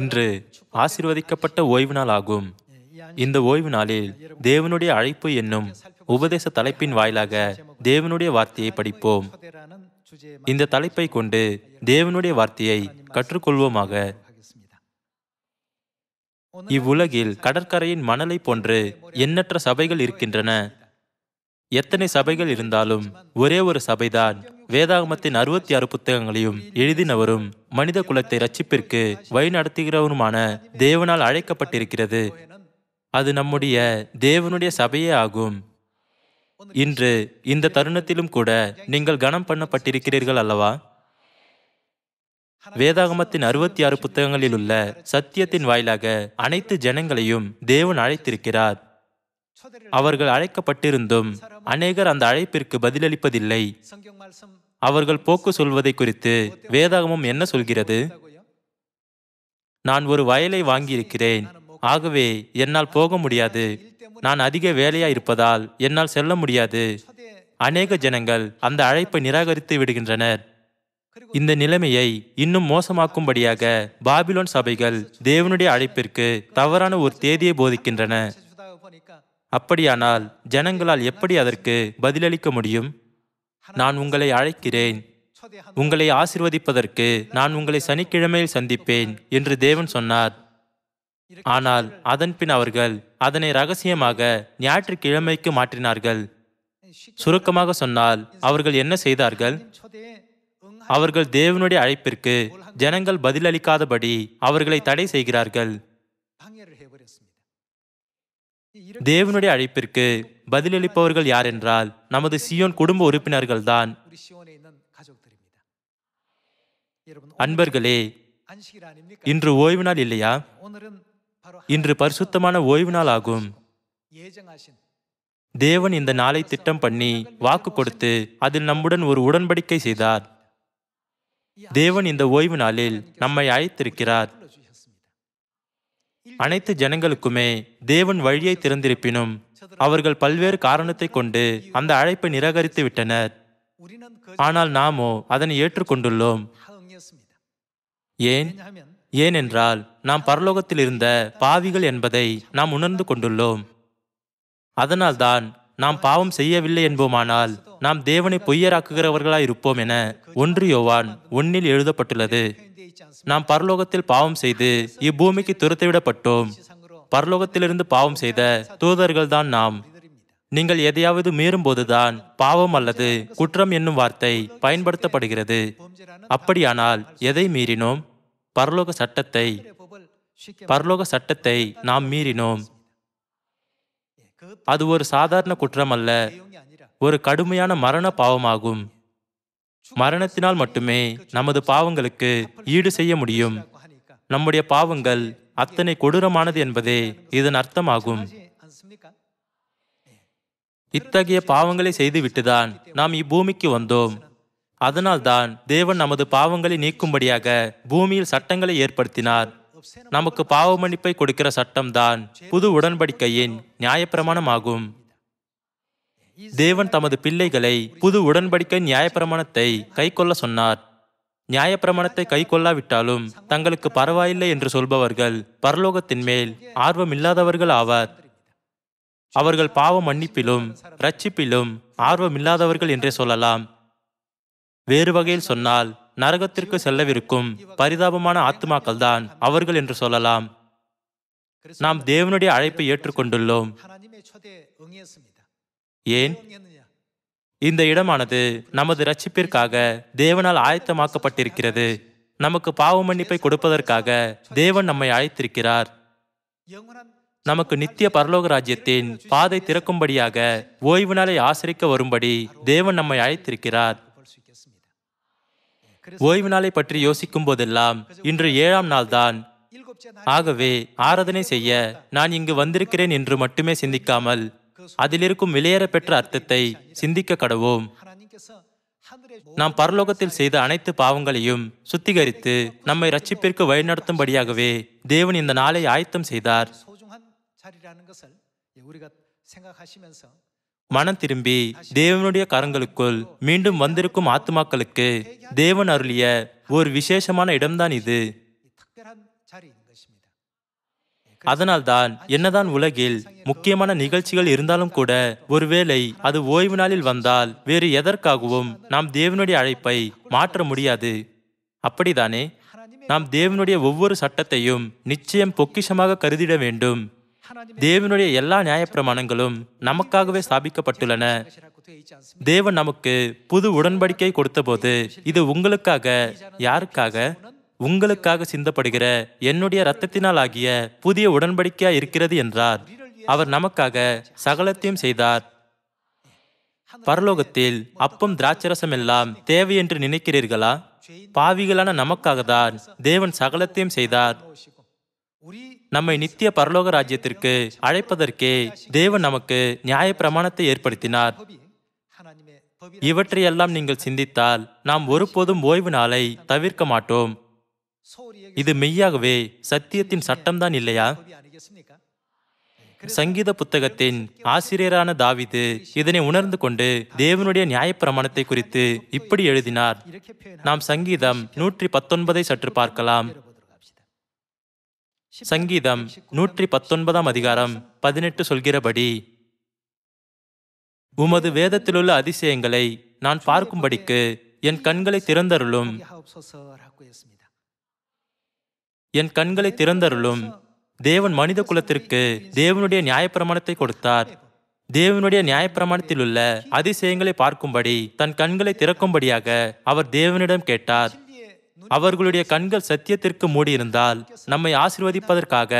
இன்று ஆசிர்வதிக்கப்பட்ட ஓய்வு நாள் ஆகும் இந்த ஓய்வு நாளில் தேவனுடைய அழைப்பு என்னும் உபதேச தலைப்பின் வாயிலாக தேவனுடைய வார்த்தையை படிப்போம் இந்த தலைப்பை கொண்டு தேவனுடைய வார்த்தையை கற்றுக்கொள்வோமாக இவ்வுலகில் கடற்கரையின் மணலை போன்று எண்ணற்ற சபைகள் இருக்கின்றன எத்தனை சபைகள் இருந்தாலும் ஒரே ஒரு சபைதான் வேதாகமத்தின் அறுபத்தி ஆறு புத்தகங்களையும் எழுதினவரும் மனித குலத்தை ரட்சிப்பிற்கு வழி நடத்துகிறவருமான தேவனால் அழைக்கப்பட்டிருக்கிறது அது நம்முடைய தேவனுடைய சபையே ஆகும் இன்று இந்த தருணத்திலும் கூட நீங்கள் கனம் பண்ணப்பட்டிருக்கிறீர்கள் அல்லவா வேதாகமத்தின் அறுபத்தி ஆறு புத்தகங்களில் உள்ள சத்தியத்தின் வாயிலாக அனைத்து ஜனங்களையும் தேவன் அழைத்திருக்கிறார் அவர்கள் அழைக்கப்பட்டிருந்தும் அநேகர் அந்த அழைப்பிற்கு பதிலளிப்பதில்லை அவர்கள் போக்கு சொல்வதை குறித்து வேதாகமம் என்ன சொல்கிறது நான் ஒரு வயலை வாங்கியிருக்கிறேன் ஆகவே என்னால் போக முடியாது நான் அதிக வேலையா இருப்பதால் என்னால் செல்ல முடியாது அநேக ஜனங்கள் அந்த அழைப்பை நிராகரித்து விடுகின்றனர் இந்த நிலைமையை இன்னும் மோசமாக்கும்படியாக பாபிலோன் சபைகள் தேவனுடைய அழைப்பிற்கு தவறான ஒரு தேதியை போதிக்கின்றன அப்படியானால் ஜனங்களால் எப்படி அதற்கு பதிலளிக்க முடியும் நான் உங்களை அழைக்கிறேன் உங்களை ஆசிர்வதிப்பதற்கு நான் உங்களை சனிக்கிழமையில் சந்திப்பேன் என்று தேவன் சொன்னார் ஆனால் அதன்பின் அவர்கள் அதனை ரகசியமாக ஞாயிற்றுக்கிழமைக்கு மாற்றினார்கள் சுருக்கமாக சொன்னால் அவர்கள் என்ன செய்தார்கள் அவர்கள் தேவனுடைய அழைப்பிற்கு ஜனங்கள் பதிலளிக்காதபடி அவர்களை தடை செய்கிறார்கள் தேவனுடைய அழைப்பிற்கு பதிலளிப்பவர்கள் யார் என்றால் நமது சியோன் குடும்ப உறுப்பினர்கள்தான் அன்பர்களே இன்று ஓய்வு நாள் இல்லையா இன்று பரிசுத்தமான ஓய்வு நாள் ஆகும் தேவன் இந்த நாளை திட்டம் பண்ணி வாக்கு கொடுத்து அதில் நம்முடன் ஒரு உடன்படிக்கை செய்தார் தேவன் இந்த ஓய்வு நாளில் நம்மை அழைத்திருக்கிறார் அனைத்து ஜனங்களுக்குமே தேவன் வழியை திறந்திருப்பினும் அவர்கள் பல்வேறு காரணத்தை கொண்டு அந்த அழைப்பை நிராகரித்து விட்டனர் ஆனால் நாமோ அதனை ஏற்றுக்கொண்டுள்ளோம் ஏன் ஏனென்றால் நாம் பரலோகத்தில் இருந்த பாவிகள் என்பதை நாம் உணர்ந்து கொண்டுள்ளோம் அதனால்தான் நாம் பாவம் செய்யவில்லை என்போமானால் நாம் தேவனை பொய்யராக்குகிறவர்களாய் இருப்போம் என ஒன்று யோவான் ஒன்னில் எழுதப்பட்டுள்ளது நாம் பரலோகத்தில் பாவம் செய்து இப்பூமிக்கு துரத்திவிடப்பட்டோம் பரலோகத்திலிருந்து பாவம் செய்த தூதர்கள் தான் நாம் நீங்கள் எதையாவது மீறும்போதுதான் பாவம் அல்லது குற்றம் என்னும் வார்த்தை பயன்படுத்தப்படுகிறது அப்படியானால் எதை மீறினோம் பரலோக சட்டத்தை பரலோக சட்டத்தை நாம் மீறினோம் அது ஒரு சாதாரண குற்றம் அல்ல ஒரு கடுமையான மரண பாவமாகும் மரணத்தினால் மட்டுமே நமது பாவங்களுக்கு ஈடு செய்ய முடியும் நம்முடைய பாவங்கள் அத்தனை கொடூரமானது என்பதே இதன் அர்த்தமாகும் இத்தகைய பாவங்களை செய்துவிட்டுதான் நாம் இப்பூமிக்கு வந்தோம் அதனால்தான் தேவன் நமது பாவங்களை நீக்கும்படியாக பூமியில் சட்டங்களை ஏற்படுத்தினார் நமக்கு பாவ மன்னிப்பை கொடுக்கிற சட்டம்தான் புது உடன்படிக்கையின் நியாயப்பிரமாணமாகும் தேவன் தமது பிள்ளைகளை புது உடன்படிக்கை நியாயப்பிரமாணத்தை கைக்கொள்ள சொன்னார் நியாயப்பிரமாணத்தை கை கொள்ளாவிட்டாலும் தங்களுக்கு பரவாயில்லை என்று சொல்பவர்கள் பரலோகத்தின் மேல் ஆர்வம் இல்லாதவர்கள் ஆவார் அவர்கள் பாவ மன்னிப்பிலும் ரட்சிப்பிலும் ஆர்வம் இல்லாதவர்கள் என்றே சொல்லலாம் வேறு வகையில் சொன்னால் நரகத்திற்கு செல்லவிருக்கும் பரிதாபமான ஆத்மாக்கள் தான் அவர்கள் என்று சொல்லலாம் நாம் தேவனுடைய அழைப்பை ஏற்றுக்கொண்டுள்ளோம் ஏன் இந்த இடமானது நமது ரட்சிப்பிற்காக தேவனால் ஆயத்தமாக்கப்பட்டிருக்கிறது நமக்கு பாவ மன்னிப்பை கொடுப்பதற்காக தேவன் நம்மை அழைத்திருக்கிறார் நமக்கு நித்திய பரலோக ராஜ்யத்தின் பாதை திறக்கும்படியாக ஓய்வு நாளை ஆசிரிக்க வரும்படி தேவன் நம்மை அழைத்திருக்கிறார் ஓய்வு நாளை பற்றி யோசிக்கும் போதெல்லாம் இன்று ஏழாம் நாள் தான் ஆகவே ஆராதனை செய்ய நான் இங்கு வந்திருக்கிறேன் என்று மட்டுமே சிந்திக்காமல் அதிலிருக்கும் வெளியேற பெற்ற அர்த்தத்தை சிந்திக்க கடவோம் நாம் பரலோகத்தில் செய்த அனைத்து பாவங்களையும் சுத்திகரித்து நம்மை ரட்சிப்பிற்கு வழிநடத்தும்படியாகவே தேவன் இந்த நாளை ஆயத்தம் செய்தார் மனம் திரும்பி தேவனுடைய கரங்களுக்குள் மீண்டும் வந்திருக்கும் ஆத்மாக்களுக்கு தேவன் அருளிய ஒரு விசேஷமான இடம்தான் இது அதனால்தான் என்னதான் உலகில் முக்கியமான நிகழ்ச்சிகள் இருந்தாலும் கூட ஒருவேளை அது ஓய்வு நாளில் வந்தால் வேறு எதற்காகவும் நாம் தேவனுடைய அழைப்பை மாற்ற முடியாது அப்படிதானே நாம் தேவனுடைய ஒவ்வொரு சட்டத்தையும் நிச்சயம் பொக்கிஷமாக கருதிட வேண்டும் தேவனுடைய எல்லா நியாயப்பிரமாணங்களும் நமக்காகவே ஸ்தாபிக்கப்பட்டுள்ளன தேவன் நமக்கு புது உடன்படிக்கை கொடுத்தபோது இது உங்களுக்காக யாருக்காக உங்களுக்காக சிந்தப்படுகிற என்னுடைய இரத்தத்தினால் ஆகிய புதிய உடன்படிக்கையா இருக்கிறது என்றார் அவர் நமக்காக சகலத்தையும் செய்தார் பரலோகத்தில் அப்பம் திராட்சரசம் எல்லாம் தேவை என்று நினைக்கிறீர்களா பாவிகளான நமக்காக தான் தேவன் சகலத்தையும் செய்தார் நம்மை நித்திய பரலோக ராஜ்யத்திற்கு அழைப்பதற்கே தேவன் நமக்கு நியாய பிரமாணத்தை ஏற்படுத்தினார் இவற்றையெல்லாம் நீங்கள் சிந்தித்தால் நாம் ஒருபோதும் ஓய்வு நாளை தவிர்க்க மாட்டோம் இது மெய்யாகவே சத்தியத்தின் சட்டம்தான் இல்லையா சங்கீத புத்தகத்தின் ஆசிரியரான தாவிது இதனை உணர்ந்து கொண்டு தேவனுடைய நியாயப்பிரமாணத்தை குறித்து இப்படி எழுதினார் நாம் சங்கீதம் நூற்றி பத்தொன்பதை சற்று பார்க்கலாம் சங்கீதம் நூற்றி பத்தொன்பதாம் அதிகாரம் பதினெட்டு சொல்கிறபடி உமது வேதத்திலுள்ள அதிசயங்களை நான் பார்க்கும்படிக்கு என் கண்களை திறந்தருளும் என் கண்களை திறந்தருளும் தேவன் மனித குலத்திற்கு தேவனுடைய நியாயப்பிரமாணத்தை கொடுத்தார் தேவனுடைய நியாயப்பிரமாணத்தில் உள்ள அதிசயங்களை பார்க்கும்படி தன் கண்களை திறக்கும்படியாக அவர் தேவனிடம் கேட்டார் அவர்களுடைய கண்கள் சத்தியத்திற்கு மூடியிருந்தால் நம்மை ஆசிர்வதிப்பதற்காக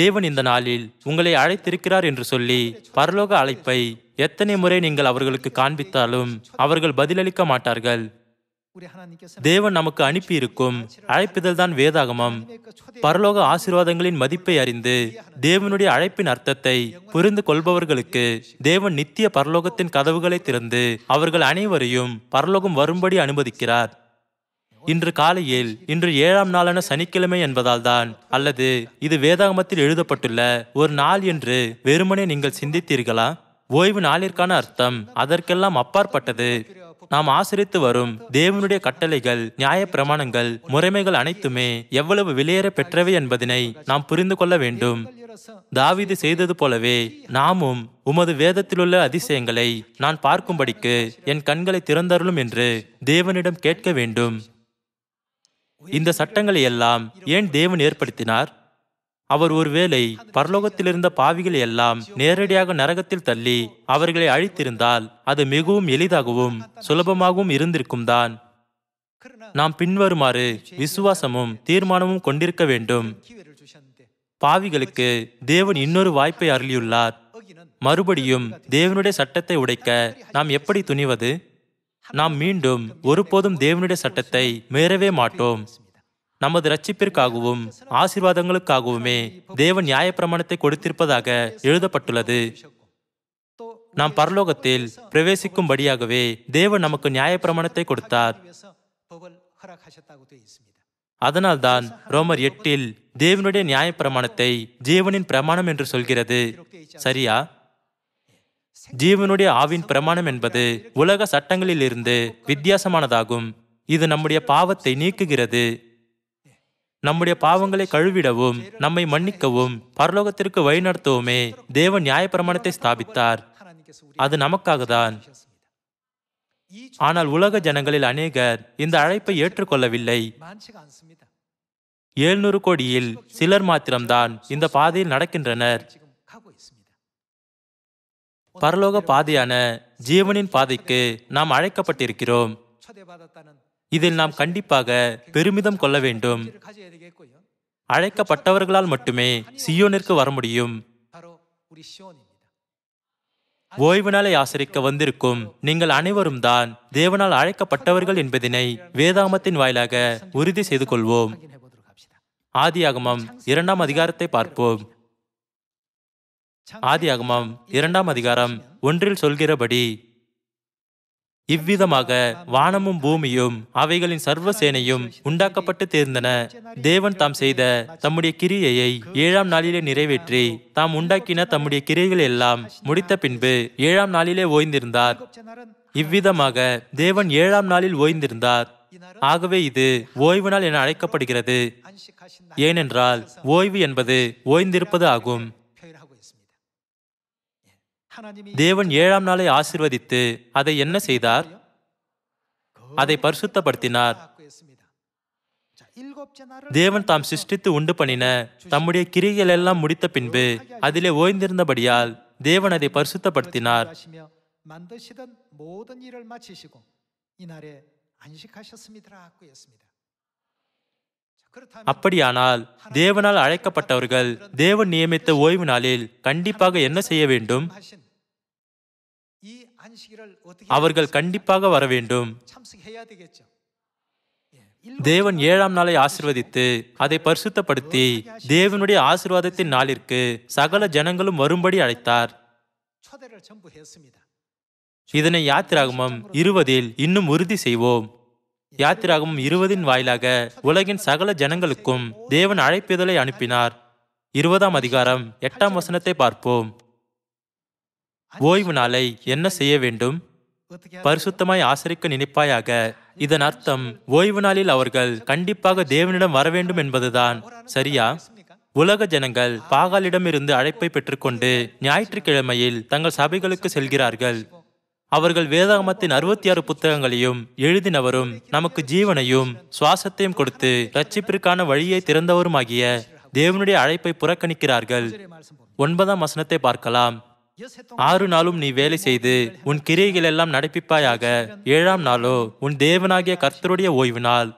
தேவன் இந்த நாளில் உங்களை அழைத்திருக்கிறார் என்று சொல்லி பரலோக அழைப்பை எத்தனை முறை நீங்கள் அவர்களுக்கு காண்பித்தாலும் அவர்கள் பதிலளிக்க மாட்டார்கள் தேவன் நமக்கு அனுப்பியிருக்கும் அழைப்புதல் தான் வேதாகமம் பரலோக ஆசிர்வாதங்களின் மதிப்பை அறிந்து தேவனுடைய அழைப்பின் அர்த்தத்தை புரிந்து கொள்பவர்களுக்கு தேவன் நித்திய பரலோகத்தின் கதவுகளை திறந்து அவர்கள் அனைவரையும் பரலோகம் வரும்படி அனுமதிக்கிறார் இன்று காலையில் இன்று ஏழாம் நாளான சனிக்கிழமை என்பதால் தான் அல்லது இது வேதாகமத்தில் எழுதப்பட்டுள்ள ஒரு நாள் என்று வெறுமனே நீங்கள் சிந்தித்தீர்களா ஓய்வு நாளிற்கான அர்த்தம் அதற்கெல்லாம் அப்பாற்பட்டது நாம் ஆசிரித்து வரும் தேவனுடைய கட்டளைகள் நியாய பிரமாணங்கள் முறைமைகள் அனைத்துமே எவ்வளவு விலையேற பெற்றவை என்பதனை நாம் புரிந்து கொள்ள வேண்டும் தாவிது செய்தது போலவே நாமும் உமது வேதத்திலுள்ள அதிசயங்களை நான் பார்க்கும்படிக்கு என் கண்களை திறந்தருளும் என்று தேவனிடம் கேட்க வேண்டும் இந்த சட்டங்களை எல்லாம் ஏன் தேவன் ஏற்படுத்தினார் அவர் ஒருவேளை பரலோகத்திலிருந்த பாவிகளை எல்லாம் நேரடியாக நரகத்தில் தள்ளி அவர்களை அழித்திருந்தால் அது மிகவும் எளிதாகவும் சுலபமாகவும் இருந்திருக்கும் தான் நாம் பின்வருமாறு விசுவாசமும் தீர்மானமும் கொண்டிருக்க வேண்டும் பாவிகளுக்கு தேவன் இன்னொரு வாய்ப்பை அருளியுள்ளார் மறுபடியும் தேவனுடைய சட்டத்தை உடைக்க நாம் எப்படி துணிவது நாம் மீண்டும் ஒருபோதும் தேவனுடைய சட்டத்தை மீறவே மாட்டோம் நமது ரட்சிப்பிற்காகவும் ஆசிர்வாதங்களுக்காகவுமே தேவன் நியாயப்பிரமாணத்தை கொடுத்திருப்பதாக எழுதப்பட்டுள்ளது நாம் பரலோகத்தில் பிரவேசிக்கும்படியாகவே தேவன் நமக்கு நியாயப்பிரமாணத்தை கொடுத்தார் அதனால்தான் ரோமர் எட்டில் தேவனுடைய நியாயப்பிரமாணத்தை ஜீவனின் பிரமாணம் என்று சொல்கிறது சரியா ஜீவனுடைய ஆவின் பிரமாணம் என்பது உலக சட்டங்களிலிருந்து வித்தியாசமானதாகும் இது நம்முடைய பாவத்தை நீக்குகிறது நம்முடைய பாவங்களை கழுவிடவும் நம்மை மன்னிக்கவும் பரலோகத்திற்கு வழிநடத்தவுமே தேவன் நியாயப்பிரமாணத்தை ஸ்தாபித்தார் அது நமக்காக தான் ஆனால் உலக ஜனங்களில் அநேகர் இந்த அழைப்பை ஏற்றுக்கொள்ளவில்லை ஏழ்நூறு கோடியில் சிலர் மாத்திரம்தான் இந்த பாதையில் நடக்கின்றனர் பரலோக பாதையான ஜீவனின் பாதைக்கு நாம் அழைக்கப்பட்டிருக்கிறோம் இதில் நாம் கண்டிப்பாக பெருமிதம் கொள்ள வேண்டும் அழைக்கப்பட்டவர்களால் மட்டுமே சியோனிற்கு வர முடியும் ஓய்வு நாளை ஆசிரிக்க வந்திருக்கும் நீங்கள் அனைவரும் தான் தேவனால் அழைக்கப்பட்டவர்கள் என்பதனை வேதாமத்தின் வாயிலாக உறுதி செய்து கொள்வோம் ஆதியாகமம் இரண்டாம் அதிகாரத்தை பார்ப்போம் ஆதி அகமம் இரண்டாம் அதிகாரம் ஒன்றில் சொல்கிறபடி இவ்விதமாக வானமும் பூமியும் அவைகளின் சர்வ சேனையும் உண்டாக்கப்பட்டு தேர்ந்தன தேவன் தாம் செய்த தம்முடைய கிரியையை ஏழாம் நாளிலே நிறைவேற்றி தாம் உண்டாக்கின தம்முடைய கிரியைகள் எல்லாம் முடித்த பின்பு ஏழாம் நாளிலே ஓய்ந்திருந்தார் இவ்விதமாக தேவன் ஏழாம் நாளில் ஓய்ந்திருந்தார் ஆகவே இது ஓய்வு நாள் என அழைக்கப்படுகிறது ஏனென்றால் ஓய்வு என்பது ஓய்ந்திருப்பது ஆகும் தேவன் ஏழாம் நாளை ஆசிர்வதித்து அதை என்ன செய்தார் அதை பரிசுத்தப்படுத்தினார் தேவன் தாம் சிருஷ்டித்து உண்டு பண்ணின தம்முடைய கிரிகள் எல்லாம் முடித்த பின்பு அதிலே ஓய்ந்திருந்தபடியால் தேவன் அதை பரிசுத்தப்படுத்தினார் 만드시던 모든 일을 마치시고 이날에 안식하셨습니다라고 했습니다. அப்படியானால் தேவனால் அழைக்கப்பட்டவர்கள் தேவன் நியமித்த ஓய்வு நாளில் கண்டிப்பாக என்ன செய்ய வேண்டும் அவர்கள் கண்டிப்பாக வர வேண்டும் தேவன் ஏழாம் நாளை ஆசிர்வதித்து அதை பரிசுத்தப்படுத்தி தேவனுடைய ஆசிர்வாதத்தின் நாளிற்கு சகல ஜனங்களும் வரும்படி அழைத்தார் இதனை யாத்திராகமம் இருவதில் இன்னும் உறுதி செய்வோம் யாத்திராகமும் இருபதின் வாயிலாக உலகின் சகல ஜனங்களுக்கும் தேவன் அழைப்பிதழை அனுப்பினார் இருபதாம் அதிகாரம் எட்டாம் வசனத்தை பார்ப்போம் ஓய்வு நாளை என்ன செய்ய வேண்டும் பரிசுத்தமாய் ஆசரிக்க நினைப்பாயாக இதன் அர்த்தம் ஓய்வு நாளில் அவர்கள் கண்டிப்பாக தேவனிடம் வர வேண்டும் என்பதுதான் சரியா உலக ஜனங்கள் பாகாலிடமிருந்து அழைப்பை பெற்றுக்கொண்டு ஞாயிற்றுக்கிழமையில் தங்கள் சபைகளுக்கு செல்கிறார்கள் அவர்கள் வேதாகமத்தின் அறுபத்தி ஆறு புத்தகங்களையும் எழுதினவரும் நமக்கு ஜீவனையும் சுவாசத்தையும் கொடுத்து ரட்சிப்பிற்கான வழியை திறந்தவருமாகிய தேவனுடைய அழைப்பை புறக்கணிக்கிறார்கள் ஒன்பதாம் வசனத்தை பார்க்கலாம் ஆறு நாளும் நீ வேலை செய்து உன் கிரியைகள் எல்லாம் நடப்பிப்பாயாக ஏழாம் நாளோ உன் தேவனாகிய கர்த்தருடைய ஓய்வு நாள்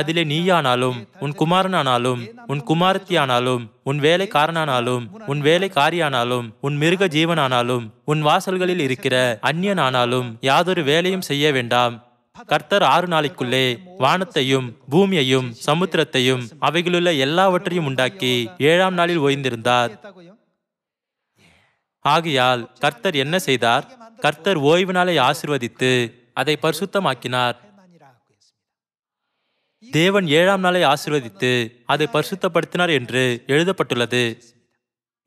அதிலே நீயானாலும் உன் குமாரனானாலும் உன் குமாரத்தியானாலும் உன் வேலைக்காரனானாலும் உன் வேலைக்காரியானாலும் உன் மிருக ஜீவனானாலும் உன் வாசல்களில் இருக்கிற அந்நியனானாலும் யாதொரு வேலையும் செய்ய வேண்டாம் கர்த்தர் ஆறு நாளைக்குள்ளே வானத்தையும் பூமியையும் சமுத்திரத்தையும் அவைகளுள்ள எல்லாவற்றையும் உண்டாக்கி ஏழாம் நாளில் ஓய்ந்திருந்தார் ஆகையால் கர்த்தர் என்ன செய்தார் கர்த்தர் ஓய்வு நாளை ஆசிர்வதித்து அதை பரிசுத்தமாக்கினார் தேவன் ஏழாம் நாளை ஆசிர்வதித்து அதை பரிசுத்தப்படுத்தினார் என்று எழுதப்பட்டுள்ளது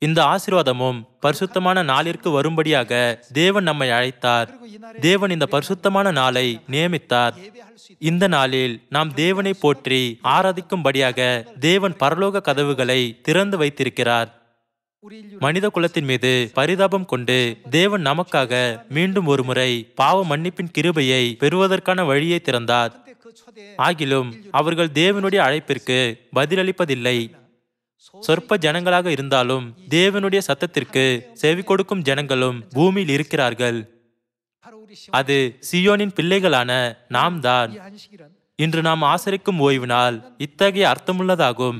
இந்த ஆசிர்வாதமும் பரிசுத்தமான நாளிற்கு வரும்படியாக தேவன் நம்மை அழைத்தார் தேவன் இந்த பரிசுத்தமான நாளை நியமித்தார் இந்த நாளில் நாம் தேவனை போற்றி ஆராதிக்கும்படியாக தேவன் பரலோக கதவுகளை திறந்து வைத்திருக்கிறார் மனித குலத்தின் மீது பரிதாபம் கொண்டு தேவன் நமக்காக மீண்டும் ஒரு முறை பாவ மன்னிப்பின் கிருபையை பெறுவதற்கான வழியை திறந்தார் ஆகிலும் அவர்கள் தேவனுடைய அழைப்பிற்கு பதிலளிப்பதில்லை சொற்ப ஜனங்களாக இருந்தாலும் தேவனுடைய சத்தத்திற்கு செவி கொடுக்கும் ஜனங்களும் பூமியில் இருக்கிறார்கள் அது சியோனின் பிள்ளைகளான நாம் தான் இன்று நாம் ஆசரிக்கும் ஓய்வினால் இத்தகைய அர்த்தமுள்ளதாகும்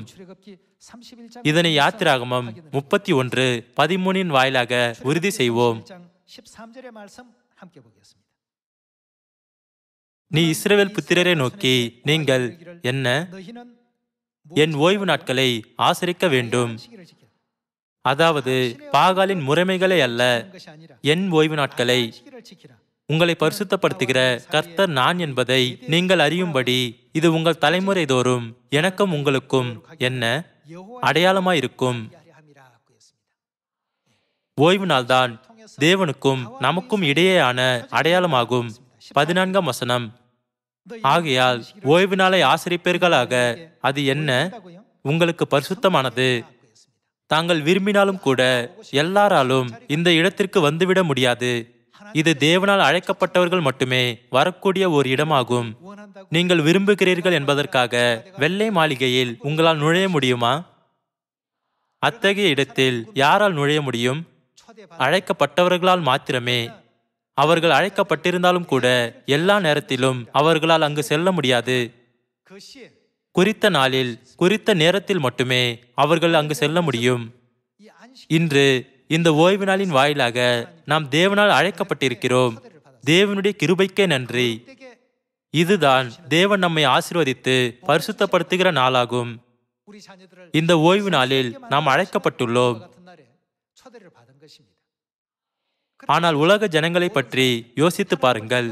இதனை யாத்திராகமம் முப்பத்தி ஒன்று பதிமூனின் வாயிலாக உறுதி செய்வோம் நீ இஸ்ரேல் புத்திரரை நோக்கி நீங்கள் என்ன என் ஓய்வு நாட்களை ஆசரிக்க வேண்டும் அதாவது பாகாலின் முறைமைகளை அல்ல என் ஓய்வு நாட்களை உங்களை பரிசுத்தப்படுத்துகிற கர்த்தர் நான் என்பதை நீங்கள் அறியும்படி இது உங்கள் தலைமுறை தோறும் எனக்கும் உங்களுக்கும் என்ன அடையாளமாயிருக்கும் ஓய்வு நாள்தான் தேவனுக்கும் நமக்கும் இடையேயான அடையாளமாகும் பதினான்காம் வசனம் ஆகையால் ஓய்வு நாளை ஆசிரிப்பீர்களாக அது என்ன உங்களுக்கு பரிசுத்தமானது தாங்கள் விரும்பினாலும் கூட எல்லாராலும் இந்த இடத்திற்கு வந்துவிட முடியாது இது தேவனால் அழைக்கப்பட்டவர்கள் மட்டுமே வரக்கூடிய ஒரு இடமாகும் நீங்கள் விரும்புகிறீர்கள் என்பதற்காக வெள்ளை மாளிகையில் உங்களால் நுழைய முடியுமா அத்தகைய இடத்தில் யாரால் நுழைய முடியும் அழைக்கப்பட்டவர்களால் மாத்திரமே அவர்கள் அழைக்கப்பட்டிருந்தாலும் கூட எல்லா நேரத்திலும் அவர்களால் அங்கு செல்ல முடியாது குறித்த நாளில் குறித்த நேரத்தில் மட்டுமே அவர்கள் அங்கு செல்ல முடியும் இன்று இந்த ஓய்வு நாளின் வாயிலாக நாம் தேவனால் அழைக்கப்பட்டிருக்கிறோம் தேவனுடைய கிருபைக்கே நன்றி இதுதான் தேவன் நம்மை ஆசிர்வதித்து பரிசுத்தப்படுத்துகிற நாளாகும் இந்த ஓய்வு நாளில் நாம் அழைக்கப்பட்டுள்ளோம் ஆனால் உலக ஜனங்களை பற்றி யோசித்து பாருங்கள்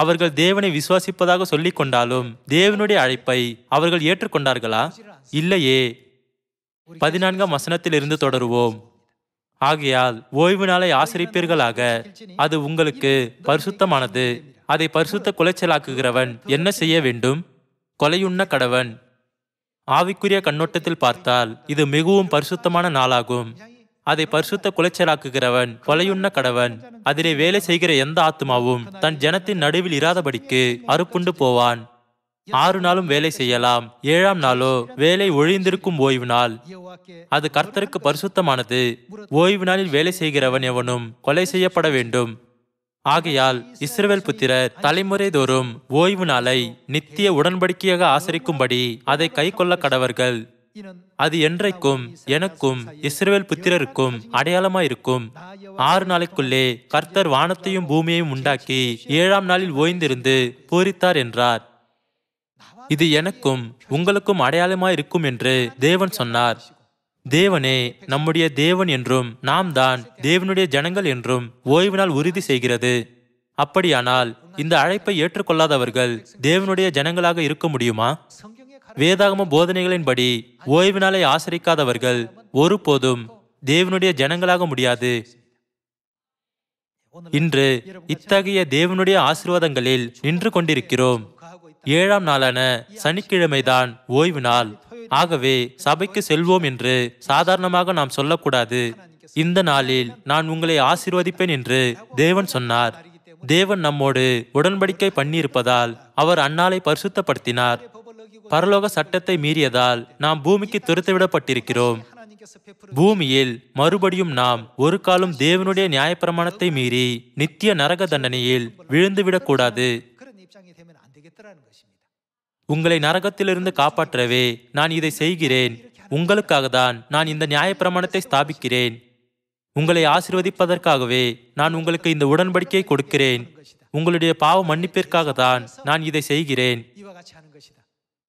அவர்கள் தேவனை விசுவாசிப்பதாக சொல்லிக் கொண்டாலும் தேவனுடைய அழைப்பை அவர்கள் ஏற்றுக்கொண்டார்களா இல்லையே பதினான்காம் வசனத்தில் இருந்து தொடருவோம் ஆகையால் ஓய்வு நாளை ஆசிரிப்பீர்களாக அது உங்களுக்கு பரிசுத்தமானது அதை பரிசுத்த குலைச்சலாக்குகிறவன் என்ன செய்ய வேண்டும் கொலையுண்ண கடவன் ஆவிக்குரிய கண்ணோட்டத்தில் பார்த்தால் இது மிகவும் பரிசுத்தமான நாளாகும் அதை பரிசுத்த குலைச்சலாக்குகிறவன் கொலையுண்ண கடவன் அதிலே வேலை செய்கிற எந்த ஆத்மாவும் தன் ஜனத்தின் நடுவில் இராதபடிக்கு அறுப்புண்டு போவான் ஆறு நாளும் வேலை செய்யலாம் ஏழாம் நாளோ வேலை ஒழிந்திருக்கும் ஓய்வு நாள் அது கர்த்தருக்கு பரிசுத்தமானது ஓய்வு நாளில் வேலை செய்கிறவன் எவனும் கொலை செய்யப்பட வேண்டும் ஆகையால் இஸ்ரவேல் புத்திரர் தலைமுறை தோறும் ஓய்வு நாளை நித்திய உடன்படிக்கையாக ஆசரிக்கும்படி அதை கை கொள்ள கடவர்கள் அது என்றைக்கும் எனக்கும் இஸ்ரேல் புத்திரருக்கும் அடையாளமாயிருக்கும் ஆறு நாளைக்குள்ளே கர்த்தர் வானத்தையும் பூமியையும் உண்டாக்கி ஏழாம் நாளில் ஓய்ந்திருந்து பூரித்தார் என்றார் இது எனக்கும் உங்களுக்கும் அடையாளமாய் இருக்கும் என்று தேவன் சொன்னார் தேவனே நம்முடைய தேவன் என்றும் நாம் தான் தேவனுடைய ஜனங்கள் என்றும் ஓய்வினால் உறுதி செய்கிறது அப்படியானால் இந்த அழைப்பை ஏற்றுக்கொள்ளாதவர்கள் தேவனுடைய ஜனங்களாக இருக்க முடியுமா வேதாகம போதனைகளின்படி ஓய்வு நாளை ஆசரிக்காதவர்கள் ஒருபோதும் தேவனுடைய ஜனங்களாக முடியாது இன்று இத்தகைய தேவனுடைய ஆசிர்வாதங்களில் நின்று கொண்டிருக்கிறோம் ஏழாம் நாளான சனிக்கிழமைதான் ஓய்வு நாள் ஆகவே சபைக்கு செல்வோம் என்று சாதாரணமாக நாம் சொல்லக்கூடாது இந்த நாளில் நான் உங்களை ஆசிர்வதிப்பேன் என்று தேவன் சொன்னார் தேவன் நம்மோடு உடன்படிக்கை பண்ணியிருப்பதால் அவர் அன்னாலை பரிசுத்தப்படுத்தினார் பரலோக சட்டத்தை மீறியதால் நாம் பூமிக்கு துரத்துவிடப்பட்டிருக்கிறோம் பூமியில் மறுபடியும் நாம் ஒரு காலம் தேவனுடைய நியாயப்பிரமாணத்தை மீறி நித்திய நரக தண்டனையில் விழுந்துவிடக்கூடாது உங்களை நரகத்திலிருந்து காப்பாற்றவே நான் இதை செய்கிறேன் உங்களுக்காக தான் நான் இந்த பிரமாணத்தை ஸ்தாபிக்கிறேன் உங்களை ஆசிர்வதிப்பதற்காகவே நான் உங்களுக்கு இந்த உடன்படிக்கையை கொடுக்கிறேன் உங்களுடைய பாவ மன்னிப்பிற்காக தான் நான் இதை செய்கிறேன்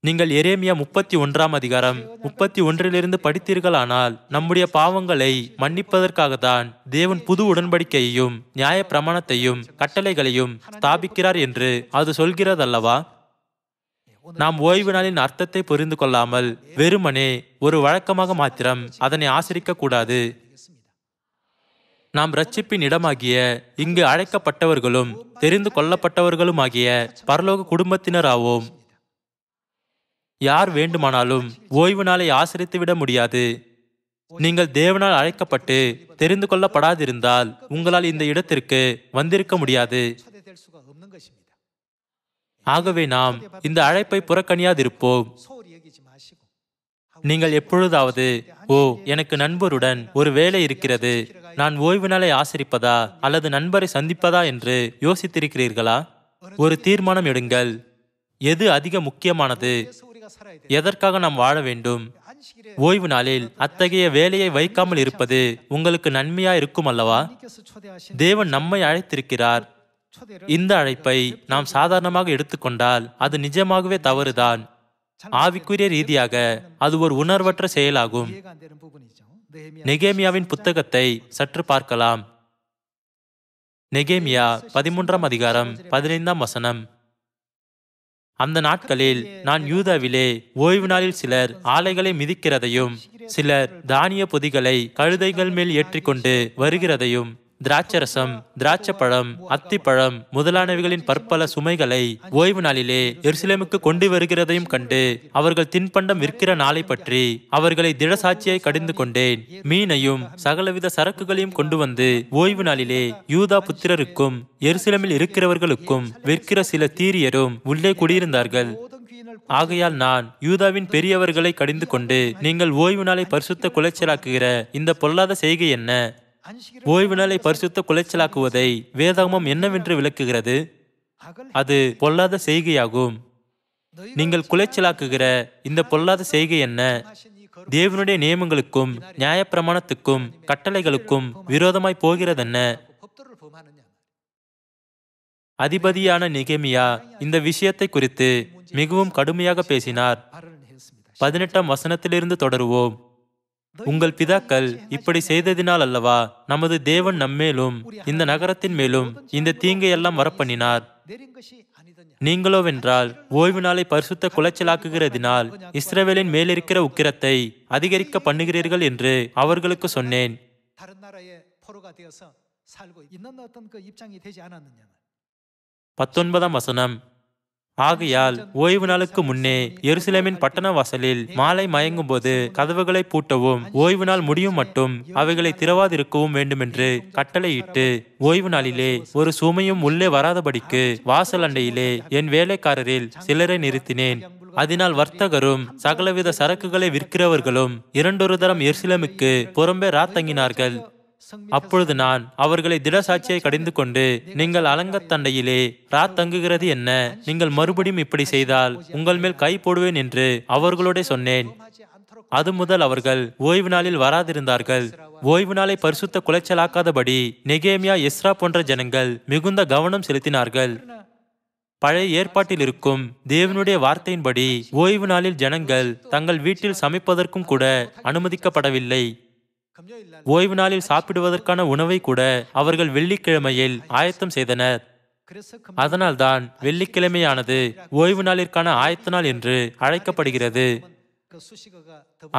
நீங்கள் எரேமியா முப்பத்தி ஒன்றாம் அதிகாரம் முப்பத்தி ஒன்றிலிருந்து படித்தீர்களானால் நம்முடைய பாவங்களை மன்னிப்பதற்காகத்தான் தேவன் புது உடன்படிக்கையையும் நியாய பிரமாணத்தையும் கட்டளைகளையும் ஸ்தாபிக்கிறார் என்று அது சொல்கிறதல்லவா நாம் ஓய்வு நாளின் அர்த்தத்தை புரிந்து கொள்ளாமல் வெறுமனே ஒரு வழக்கமாக மாத்திரம் அதனை ஆசிரிக்க கூடாது நாம் ரட்சிப்பின் இடமாகிய இங்கு அழைக்கப்பட்டவர்களும் தெரிந்து கொள்ளப்பட்டவர்களுமாகிய பரலோக குடும்பத்தினராவோம் யார் வேண்டுமானாலும் ஓய்வு நாளை ஆசிரித்து விட முடியாது நீங்கள் தேவனால் அழைக்கப்பட்டு தெரிந்து கொள்ளப்படாதிருந்தால் உங்களால் இந்த இடத்திற்கு வந்திருக்க முடியாது ஆகவே நாம் இந்த அழைப்பை புறக்கணியாதிருப்போம் நீங்கள் எப்பொழுதாவது ஓ எனக்கு நண்பருடன் ஒரு வேலை இருக்கிறது நான் ஓய்வு நாளை ஆசிரிப்பதா அல்லது நண்பரை சந்திப்பதா என்று யோசித்திருக்கிறீர்களா ஒரு தீர்மானம் எடுங்கள் எது அதிக முக்கியமானது எதற்காக நாம் வாழ வேண்டும் ஓய்வு நாளில் அத்தகைய வேலையை வைக்காமல் இருப்பது உங்களுக்கு நன்மையா இருக்கும் அல்லவா தேவன் நம்மை அழைத்திருக்கிறார் இந்த அழைப்பை நாம் சாதாரணமாக எடுத்துக்கொண்டால் அது நிஜமாகவே தவறுதான் ஆவிக்குரிய ரீதியாக அது ஒரு உணர்வற்ற செயலாகும் நெகேமியாவின் புத்தகத்தை சற்று பார்க்கலாம் நெகேமியா பதிமூன்றாம் அதிகாரம் பதினைந்தாம் வசனம் அந்த நாட்களில் நான் யூதாவிலே ஓய்வு நாளில் சிலர் ஆலைகளை மிதிக்கிறதையும் சிலர் தானிய பொதிகளை கழுதைகள் மேல் ஏற்றிக்கொண்டு வருகிறதையும் திராட்சரசம் திராட்சப்பழம் அத்திப்பழம் முதலானவைகளின் பற்பல சுமைகளை ஓய்வு நாளிலே எருசலேமுக்கு கொண்டு வருகிறதையும் கண்டு அவர்கள் தின்பண்டம் விற்கிற நாளை பற்றி அவர்களை திடசாட்சியை கடிந்து கொண்டேன் மீனையும் சகலவித சரக்குகளையும் கொண்டு வந்து ஓய்வு நாளிலே யூதா புத்திரருக்கும் எருசிலமில் இருக்கிறவர்களுக்கும் விற்கிற சில தீரியரும் உள்ளே குடியிருந்தார்கள் ஆகையால் நான் யூதாவின் பெரியவர்களை கடிந்து கொண்டு நீங்கள் ஓய்வு நாளை பரிசுத்த குலைச்சலாக்குகிற இந்த பொல்லாத செய்கை என்ன ஓய்வு நாளை பரிசுத்த குலைச்சலாக்குவதை வேதாகமம் என்னவென்று விளக்குகிறது அது பொல்லாத செய்கையாகும் நீங்கள் குலைச்சலாக்குகிற இந்த பொல்லாத செய்கை என்ன தேவனுடைய நியமங்களுக்கும் நியாயப்பிரமாணத்துக்கும் கட்டளைகளுக்கும் விரோதமாய் போகிறதென்ன அதிபதியான நிகேமியா இந்த விஷயத்தை குறித்து மிகவும் கடுமையாக பேசினார் பதினெட்டாம் வசனத்திலிருந்து தொடருவோம் உங்கள் பிதாக்கள் இப்படி செய்ததினால் அல்லவா நமது தேவன் நம்மேலும் இந்த நகரத்தின் மேலும் இந்த தீங்கையெல்லாம் வரப்பண்ணினார் நீங்களோவென்றால் ஓய்வு நாளை பரிசுத்த குலைச்சலாக்குகிறதினால் இஸ்ரேவேலின் மேலிருக்கிற உக்கிரத்தை அதிகரிக்க பண்ணுகிறீர்கள் என்று அவர்களுக்கு சொன்னேன் பத்தொன்பதாம் வசனம் ஆகையால் ஓய்வு நாளுக்கு முன்னே எருசலேமின் பட்டண வாசலில் மாலை மயங்கும் போது கதவுகளை பூட்டவும் ஓய்வு நாள் முடியும் மட்டும் அவைகளை திறவாதிருக்கவும் வேண்டுமென்று கட்டளையிட்டு ஓய்வு நாளிலே ஒரு சுமையும் உள்ளே வராதபடிக்கு வாசல் அண்டையிலே என் வேலைக்காரரில் சிலரை நிறுத்தினேன் அதனால் வர்த்தகரும் சகலவித சரக்குகளை விற்கிறவர்களும் இரண்டொரு தரம் எர்சிலமுக்கு புறம்பே ராத்தங்கினார்கள் அப்பொழுது நான் அவர்களை திடசாட்சியை கடிந்து கொண்டு நீங்கள் அலங்கத்தண்டையிலே ரா தங்குகிறது என்ன நீங்கள் மறுபடியும் இப்படி செய்தால் உங்கள் மேல் கை போடுவேன் என்று அவர்களோட சொன்னேன் அது முதல் அவர்கள் ஓய்வு நாளில் வராதிருந்தார்கள் ஓய்வு நாளை பரிசுத்த குலைச்சலாக்காதபடி நெகேமியா எஸ்ரா போன்ற ஜனங்கள் மிகுந்த கவனம் செலுத்தினார்கள் பழைய ஏற்பாட்டில் இருக்கும் தேவனுடைய வார்த்தையின்படி ஓய்வு நாளில் ஜனங்கள் தங்கள் வீட்டில் சமைப்பதற்கும் கூட அனுமதிக்கப்படவில்லை ஓய்வு நாளில் சாப்பிடுவதற்கான உணவை கூட அவர்கள் வெள்ளிக்கிழமையில் ஆயத்தம் செய்தனர் அதனால்தான் வெள்ளிக்கிழமையானது ஓய்வு நாளிற்கான ஆயத்த நாள் என்று அழைக்கப்படுகிறது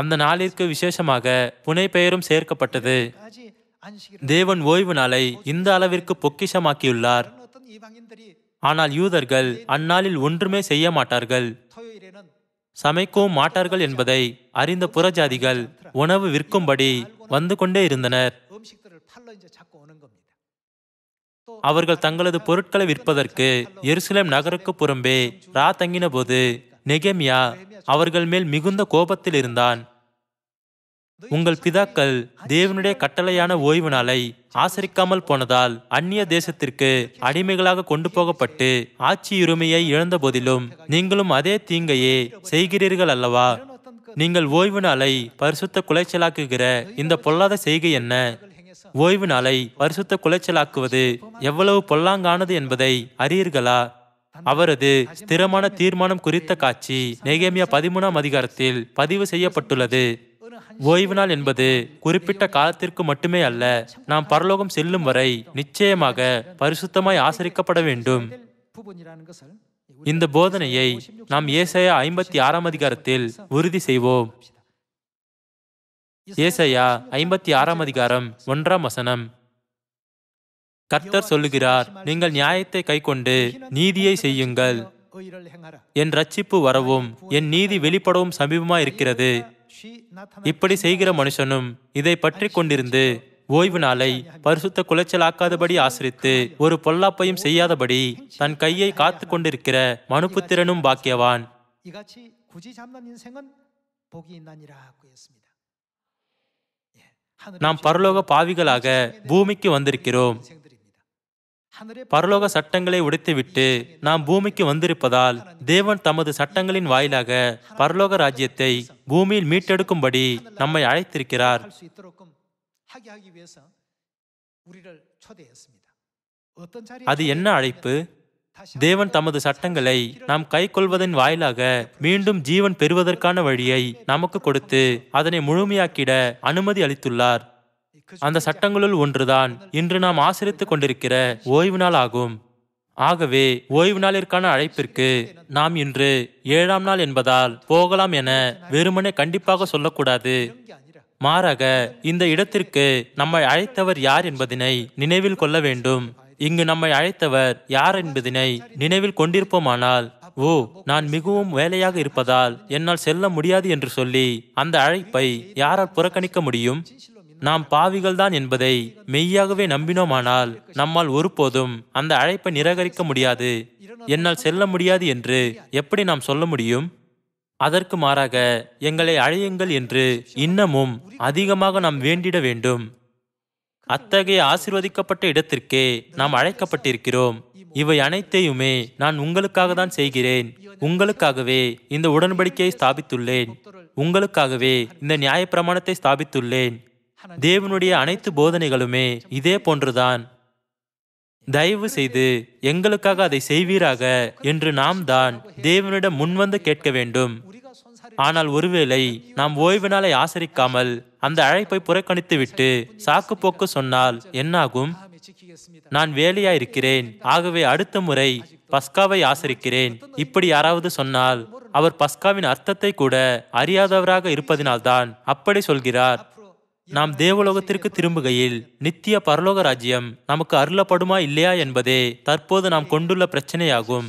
அந்த நாளிற்கு விசேஷமாக புனை பெயரும் சேர்க்கப்பட்டது தேவன் ஓய்வு நாளை இந்த அளவிற்கு பொக்கிஷமாக்கியுள்ளார் ஆனால் யூதர்கள் அந்நாளில் ஒன்றுமே செய்ய மாட்டார்கள் சமைக்கவும் மாட்டார்கள் என்பதை அறிந்த புறஜாதிகள் உணவு விற்கும்படி வந்து கொண்டே இருந்தனர் அவர்கள் தங்களது பொருட்களை விற்பதற்கு எருசலேம் நகருக்கு புறம்பே ரா தங்கின போது நெகேமியா அவர்கள் மேல் மிகுந்த கோபத்தில் இருந்தான் உங்கள் பிதாக்கள் தேவனுடைய கட்டளையான ஓய்வு நாளை ஆசரிக்காமல் போனதால் அந்நிய தேசத்திற்கு அடிமைகளாக கொண்டு போகப்பட்டு ஆட்சி உரிமையை இழந்த போதிலும் நீங்களும் அதே தீங்கையே செய்கிறீர்கள் அல்லவா நீங்கள் ஓய்வு நாளை பரிசுத்த குலைச்சலாக்குகிற இந்த பொல்லாத செய்கை என்ன ஓய்வு நாளை பரிசுத்த குலைச்சலாக்குவது எவ்வளவு பொல்லாங்கானது என்பதை அறியீர்களா அவரது ஸ்திரமான தீர்மானம் குறித்த காட்சி நெகேமியா பதிமூணாம் அதிகாரத்தில் பதிவு செய்யப்பட்டுள்ளது ஓய்வு நாள் என்பது குறிப்பிட்ட காலத்திற்கு மட்டுமே அல்ல நாம் பரலோகம் செல்லும் வரை நிச்சயமாக பரிசுத்தமாய் ஆசரிக்கப்பட வேண்டும் இந்த போதனையை நாம் ஏசையா ஐம்பத்தி ஆறாம் அதிகாரத்தில் உறுதி செய்வோம் ஏசையா ஐம்பத்தி ஆறாம் அதிகாரம் ஒன்றாம் வசனம் கர்த்தர் சொல்லுகிறார் நீங்கள் நியாயத்தை கைக்கொண்டு நீதியை செய்யுங்கள் என் ரட்சிப்பு வரவும் என் நீதி வெளிப்படவும் சமீபமாயிருக்கிறது இப்படி செய்கிற மனுஷனும் இதை பற்றி கொண்டிருந்து ஓய்வு நாளை பரிசுத்த குலைச்சலாக்காதபடி ஆசிரித்து ஒரு பொல்லாப்பையும் செய்யாதபடி தன் கையை காத்து கொண்டிருக்கிற மனுப்புத்திரனும் பாக்கியவான் நாம் பரலோக பாவிகளாக பூமிக்கு வந்திருக்கிறோம் பரலோக சட்டங்களை உடைத்துவிட்டு நாம் பூமிக்கு வந்திருப்பதால் தேவன் தமது சட்டங்களின் வாயிலாக பரலோக ராஜ்யத்தை பூமியில் மீட்டெடுக்கும்படி நம்மை அழைத்திருக்கிறார் அது என்ன அழைப்பு தேவன் தமது சட்டங்களை நாம் கை கொள்வதன் வாயிலாக மீண்டும் ஜீவன் பெறுவதற்கான வழியை நமக்கு கொடுத்து அதனை முழுமையாக்கிட அனுமதி அளித்துள்ளார் அந்த சட்டங்களுள் ஒன்றுதான் இன்று நாம் ஆசிரித்துக் கொண்டிருக்கிற ஓய்வு நாள் ஆகும் ஆகவே ஓய்வு நாளிற்கான அழைப்பிற்கு நாம் இன்று ஏழாம் நாள் என்பதால் போகலாம் என வெறுமனே கண்டிப்பாக சொல்லக்கூடாது மாறாக இந்த இடத்திற்கு நம்மை அழைத்தவர் யார் என்பதனை நினைவில் கொள்ள வேண்டும் இங்கு நம்மை அழைத்தவர் யார் என்பதனை நினைவில் கொண்டிருப்போமானால் ஓ நான் மிகவும் வேலையாக இருப்பதால் என்னால் செல்ல முடியாது என்று சொல்லி அந்த அழைப்பை யாரால் புறக்கணிக்க முடியும் நாம் பாவிகள்தான் என்பதை மெய்யாகவே நம்பினோமானால் நம்மால் ஒருபோதும் அந்த அழைப்பை நிராகரிக்க முடியாது என்னால் செல்ல முடியாது என்று எப்படி நாம் சொல்ல முடியும் அதற்கு மாறாக எங்களை அழையுங்கள் என்று இன்னமும் அதிகமாக நாம் வேண்டிட வேண்டும் அத்தகைய ஆசிர்வதிக்கப்பட்ட இடத்திற்கே நாம் அழைக்கப்பட்டிருக்கிறோம் இவை அனைத்தையுமே நான் உங்களுக்காக தான் செய்கிறேன் உங்களுக்காகவே இந்த உடன்படிக்கையை ஸ்தாபித்துள்ளேன் உங்களுக்காகவே இந்த நியாயப்பிரமாணத்தை ஸ்தாபித்துள்ளேன் தேவனுடைய அனைத்து போதனைகளுமே இதே போன்றுதான் தயவு செய்து எங்களுக்காக அதை செய்வீராக என்று நாம் தான் தேவனிடம் முன்வந்து கேட்க வேண்டும் ஆனால் ஒருவேளை நாம் ஓய்வு நாளை ஆசரிக்காமல் அந்த அழைப்பை புறக்கணித்துவிட்டு சாக்கு போக்கு சொன்னால் என்னாகும் நான் வேலையா இருக்கிறேன் ஆகவே அடுத்த முறை பஸ்காவை ஆசரிக்கிறேன் இப்படி யாராவது சொன்னால் அவர் பஸ்காவின் அர்த்தத்தை கூட அறியாதவராக இருப்பதினால்தான் அப்படி சொல்கிறார் நாம் தேவலோகத்திற்கு திரும்புகையில் நித்திய பரலோக ராஜ்யம் நமக்கு அருளப்படுமா இல்லையா என்பதே தற்போது நாம் கொண்டுள்ள பிரச்சனையாகும்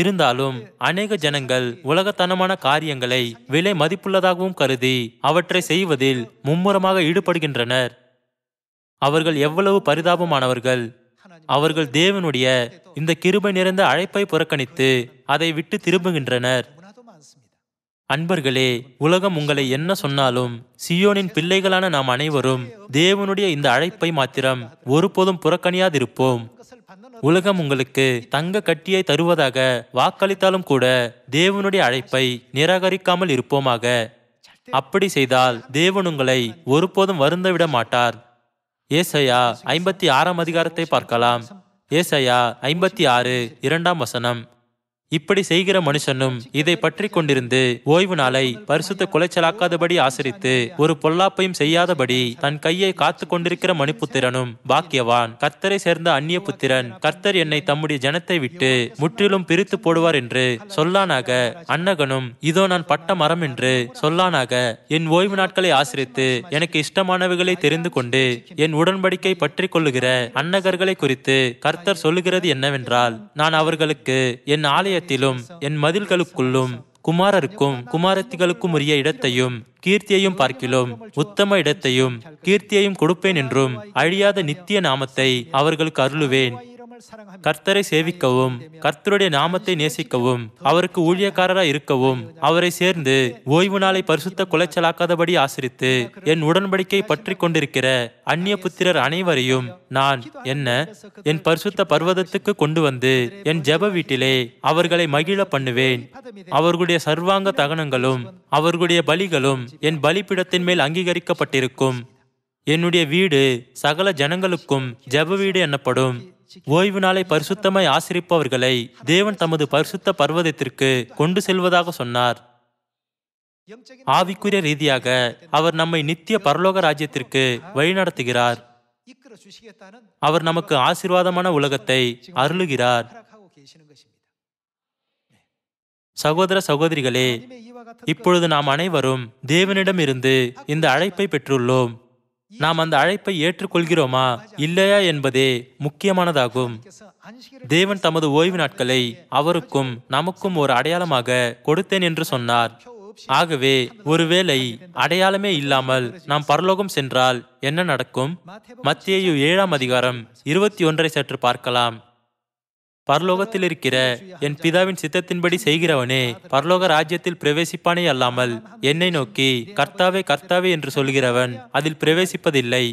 இருந்தாலும் அநேக ஜனங்கள் உலகத்தனமான காரியங்களை விலை மதிப்புள்ளதாகவும் கருதி அவற்றை செய்வதில் மும்முரமாக ஈடுபடுகின்றனர் அவர்கள் எவ்வளவு பரிதாபமானவர்கள் அவர்கள் தேவனுடைய இந்த கிருபை நிறைந்த அழைப்பை புறக்கணித்து அதை விட்டு திரும்புகின்றனர் அன்பர்களே உலகம் உங்களை என்ன சொன்னாலும் சியோனின் பிள்ளைகளான நாம் அனைவரும் தேவனுடைய இந்த அழைப்பை மாத்திரம் ஒருபோதும் புறக்கணியாதிருப்போம் உலகம் உங்களுக்கு தங்க கட்டியை தருவதாக வாக்களித்தாலும் கூட தேவனுடைய அழைப்பை நிராகரிக்காமல் இருப்போமாக அப்படி செய்தால் தேவன் உங்களை ஒருபோதும் வருந்த விட மாட்டார் ஏசையா ஐம்பத்தி ஆறாம் அதிகாரத்தை பார்க்கலாம் ஏசையா ஐம்பத்தி ஆறு இரண்டாம் வசனம் இப்படி செய்கிற மனுஷனும் இதை பற்றி கொண்டிருந்து ஓய்வு நாளை பரிசுத்த குலைச்சலாக்காதபடி ஆசரித்து ஒரு பொல்லாப்பையும் செய்யாதபடி தன் கையை காத்து கொண்டிருக்கிற மணிப்புத்திரனும் பாக்கியவான் கர்த்தரை சேர்ந்த அந்நிய புத்திரன் கர்த்தர் என்னை தம்முடைய ஜனத்தை விட்டு முற்றிலும் பிரித்து போடுவார் என்று சொல்லானாக அன்னகனும் இதோ நான் பட்ட மரம் என்று சொல்லானாக என் ஓய்வு நாட்களை ஆசிரித்து எனக்கு இஷ்டமானவைகளை தெரிந்து கொண்டு என் உடன்படிக்கை பற்றி கொள்ளுகிற அன்னகர்களை குறித்து கர்த்தர் சொல்லுகிறது என்னவென்றால் நான் அவர்களுக்கு என் ஆலய ஆலயத்திலும் என் மதில்களுக்குள்ளும் குமாரருக்கும் குமாரத்திகளுக்கும் உரிய இடத்தையும் கீர்த்தியையும் பார்க்கிலும் உத்தம இடத்தையும் கீர்த்தியையும் கொடுப்பேன் என்றும் அழியாத நித்திய நாமத்தை அவர்களுக்கு அருளுவேன் கர்த்தரை சேவிக்கவும் கர்த்தருடைய நாமத்தை நேசிக்கவும் அவருக்கு ஊழியக்காரராய் இருக்கவும் அவரை சேர்ந்து ஓய்வு நாளை பரிசுத்த குலைச்சலாக்காதபடி ஆசிரித்து என் உடன்படிக்கை பற்றி கொண்டிருக்கிற அந்நிய புத்திரர் அனைவரையும் நான் என்ன என் பரிசுத்த பர்வதத்துக்கு கொண்டு வந்து என் ஜெப வீட்டிலே அவர்களை மகிழ பண்ணுவேன் அவர்களுடைய சர்வாங்க தகனங்களும் அவர்களுடைய பலிகளும் என் பலிப்பிடத்தின் மேல் அங்கீகரிக்கப்பட்டிருக்கும் என்னுடைய வீடு சகல ஜனங்களுக்கும் ஜெப வீடு எனப்படும் ஓய்வு நாளை பரிசுத்தமாய் ஆசிரிப்பவர்களை தேவன் தமது பரிசுத்த பர்வதத்திற்கு கொண்டு செல்வதாக சொன்னார் ஆவிக்குரிய ரீதியாக அவர் நம்மை நித்திய பரலோக ராஜ்யத்திற்கு வழிநடத்துகிறார் அவர் நமக்கு ஆசீர்வாதமான உலகத்தை அருளுகிறார் சகோதர சகோதரிகளே இப்பொழுது நாம் அனைவரும் தேவனிடமிருந்து இந்த அழைப்பை பெற்றுள்ளோம் நாம் அந்த அழைப்பை ஏற்றுக்கொள்கிறோமா இல்லையா என்பதே முக்கியமானதாகும் தேவன் தமது ஓய்வு நாட்களை அவருக்கும் நமக்கும் ஒரு அடையாளமாக கொடுத்தேன் என்று சொன்னார் ஆகவே ஒருவேளை அடையாளமே இல்லாமல் நாம் பரலோகம் சென்றால் என்ன நடக்கும் மத்தியு ஏழாம் அதிகாரம் இருபத்தி ஒன்றை சற்று பார்க்கலாம் பரலோகத்தில் இருக்கிற என் பிதாவின் சித்தத்தின்படி செய்கிறவனே பரலோக ராஜ்யத்தில் பிரவேசிப்பானே அல்லாமல் என்னை நோக்கி கர்த்தாவே கர்த்தாவே என்று சொல்கிறவன் அதில் பிரவேசிப்பதில்லை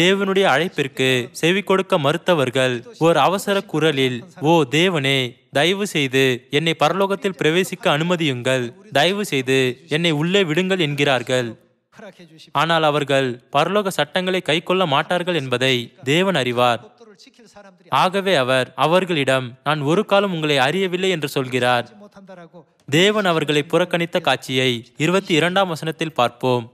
தேவனுடைய அழைப்பிற்கு செவி கொடுக்க மறுத்தவர்கள் ஓர் அவசர குரலில் ஓ தேவனே தயவு செய்து என்னை பரலோகத்தில் பிரவேசிக்க அனுமதியுங்கள் தயவு செய்து என்னை உள்ளே விடுங்கள் என்கிறார்கள் ஆனால் அவர்கள் பரலோக சட்டங்களை கைக்கொள்ள மாட்டார்கள் என்பதை தேவன் அறிவார் ஆகவே அவர் அவர்களிடம் நான் ஒரு காலம் உங்களை அறியவில்லை என்று சொல்கிறார் தேவன் அவர்களை புறக்கணித்த காட்சியை இருபத்தி இரண்டாம் வசனத்தில் பார்ப்போம்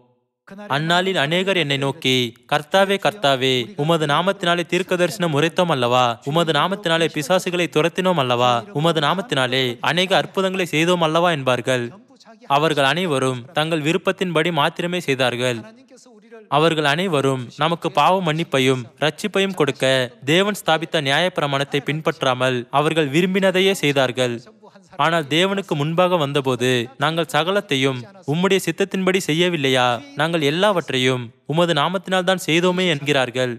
அந்நாளில் அநேகர் என்னை நோக்கி கர்த்தாவே கர்த்தாவே உமது நாமத்தினாலே தீர்க்க தரிசனம் உரைத்தோம் அல்லவா உமது நாமத்தினாலே பிசாசுகளை துரத்தினோம் அல்லவா உமது நாமத்தினாலே அநேக அற்புதங்களை செய்தோம் அல்லவா என்பார்கள் அவர்கள் அனைவரும் தங்கள் விருப்பத்தின்படி மாத்திரமே செய்தார்கள் அவர்கள் அனைவரும் நமக்கு பாவ மன்னிப்பையும் ரட்சிப்பையும் கொடுக்க தேவன் ஸ்தாபித்த நியாய பிரமாணத்தை பின்பற்றாமல் அவர்கள் விரும்பினதையே செய்தார்கள் ஆனால் தேவனுக்கு முன்பாக வந்தபோது நாங்கள் சகலத்தையும் உம்முடைய சித்தத்தின்படி செய்யவில்லையா நாங்கள் எல்லாவற்றையும் உமது நாமத்தினால் தான் செய்தோமே என்கிறார்கள்